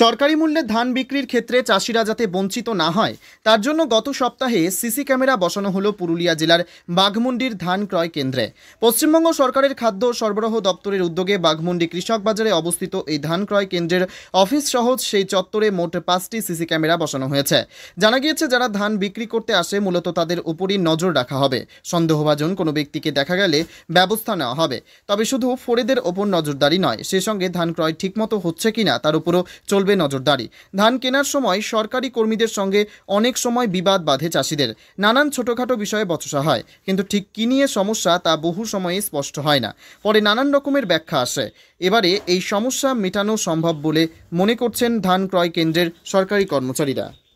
সরকারি মূল্যে ধান বিক্রির ক্ষেত্রে চাষিরা যাতে বঞ্চিত না হয় তার জন্য গত সপ্তাহে সিসি ক্যামেরা বসানো হলো পুরুলিয়া জেলার বাঘমুন্ডির ধান ক্রয় কেন্দ্রে পশ্চিমবঙ্গ সরকারের খাদ্য সরবরাহ দপ্তরের উদ্যোগে বাঘমুন্ডি কৃষক বাজারে অবস্থিত এই ধান ক্রয় কেন্দ্রের অফিস সহজ সেই চত্বরে মোট পাঁচটি সিসি ক্যামেরা বসানো হয়েছে জানা গিয়েছে যারা ধান বিক্রি করতে আসে মূলত তাদের উপরই নজর রাখা হবে সন্দেহভাজন কোনো ব্যক্তিকে দেখা গেলে ব্যবস্থা নেওয়া হবে তবে শুধু ফোরেদের ওপর নজরদারি নয় সে সঙ্গে ধান ক্রয় ঠিকমতো হচ্ছে কিনা তার উপরও চলবে নজরদারি ধান কেনার সময় সরকারি কর্মীদের সঙ্গে অনেক সময় বিবাদ বাঁধে চাষিদের নানান ছোটোখাটো বিষয়ে বচসা হয় কিন্তু ঠিক কী নিয়ে সমস্যা তা বহু সময়ে স্পষ্ট হয় না পরে নানান রকমের ব্যাখ্যা আসে এবারে এই সমস্যা মেটানো সম্ভব বলে মনে করছেন ধান ক্রয় কেন্দ্রের সরকারি কর্মচারীরা